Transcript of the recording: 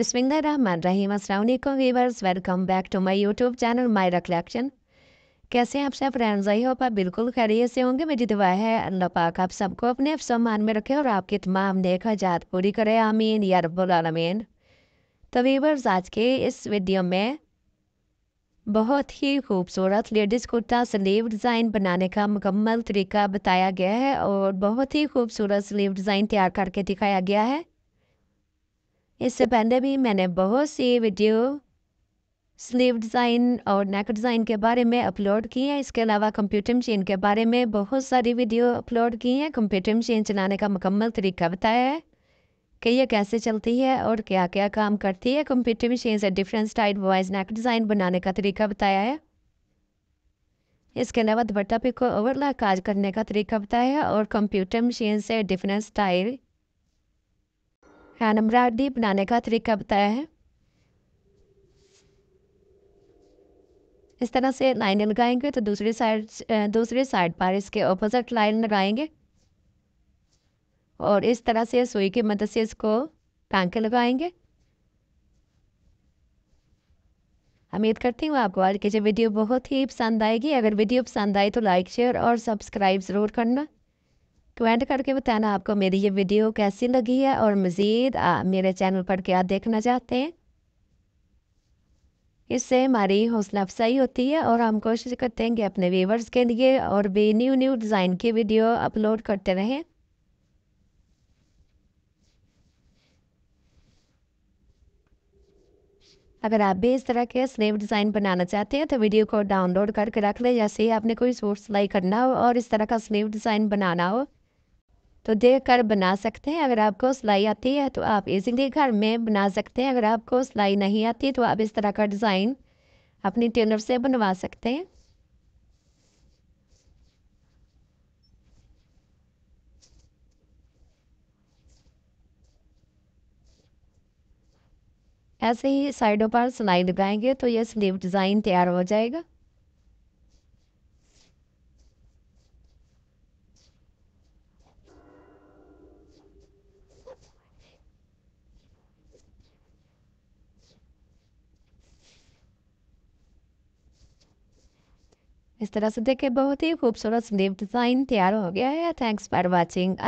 बिस्मिल्लाहमान रहीम अस्सलाम viewers welcome back to my YouTube channel Myra collection कैसे आप सब आई होप आप बिल्कुल खैरियत से होंगे मेरी दुआ है अल्लाह पाक आप सबको अपने सम्मान में रखे और आपकी तमाम नेक हजात पूरी करे आमीन या रबालमीन तो वीवर्स आज के इस वीडियो में बहुत ही खूबसूरत लेडीज़ कुर्ता स्लीव डिज़ाइन बनाने का मुकम्मल तरीका बताया गया है और बहुत ही खूबसूरत स्लीव डिज़ाइन तैयार करके दिखाया गया है इससे पहले भी मैंने बहुत सी वीडियो स्लीव डिज़ाइन और नेक डिज़ाइन के बारे में अपलोड की है इसके अलावा कंप्यूटर मशीन के बारे में बहुत सारी वीडियो अपलोड की हैं कंप्यूटर मशीन चलाने का मुकम्मल तरीका बताया है कि यह कैसे चलती है और क्या क्या काम करती है कंप्यूटर मशीन से डिफरेंट स्टाइल वॉइस नेक डिज़ाइन बनाने का तरीका बताया है इसके अलावा दुपट्टा पिक को ओवरलॉक काज करने का तरीका बताया है और कंप्यूटर मशीन से डिफरेंट स्टाइल एनम्ब्राडी बनाने का तरीका बताया है इस तरह से लाइन लगाएंगे तो दूसरी साइड दूसरी साइड पर इसके ऑपोजिट लाइन लगाएंगे और इस तरह से सुई की मदद से इसको टांके लगाएंगे उम्मीद करती हूँ आपको आज की जो वीडियो बहुत ही पसंद आएगी अगर वीडियो पसंद आए तो लाइक शेयर और सब्सक्राइब ज़रूर करना कमेंट करके बताना आपको मेरी ये वीडियो कैसी लगी है और मज़ीद मेरे चैनल पर क्या देखना चाहते हैं इससे हमारी हौसला अफजाई होती है और हम कोशिश करते हैं कि अपने व्यूवर्स के लिए और भी न्यू न्यू डिज़ाइन की वीडियो अपलोड करते रहें अगर आप भी इस तरह के स्लीव डिज़ाइन बनाना चाहते हैं तो वीडियो को डाउनलोड करके रख लें जैसे ही आपने कोई सूट सिलाई करना हो और इस तरह का स्लीव डिज़ाइन बनाना हो तो देख कर बना सकते हैं अगर आपको सिलाई आती है तो आप इजीली घर में बना सकते हैं अगर आपको सिलाई नहीं आती तो आप इस तरह का डिज़ाइन अपनी टेलर से बनवा सकते हैं ऐसे ही साइडों पर सिलाई लगाएंगे तो ये स्लीव डिज़ाइन तैयार हो जाएगा इस तरह से देखिए बहुत ही खूबसूरत स्लीव डिज़ाइन तैयार हो गया है थैंक्स फॉर वाचिंग